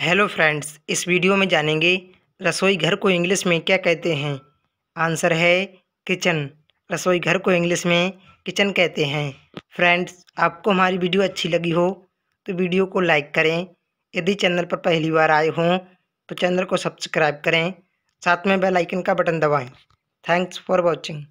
hello friends इस video में जानेंगे रसोई घर को इंग्लिश में क्या कहते हैं आंसर है किचन रसोई घर को इंग्लिश में किचन कहते हैं फ्रेंड्स आपको हमारी वीडियो अच्छी लगी हो तो वीडियो को लाइक करें यदि चैनल पर पहली बार आए हों तो चैनल को सब्सक्राइब करें साथ में बेल आइकन का बटन दबाएं थैंक्स फॉर वॉचिंग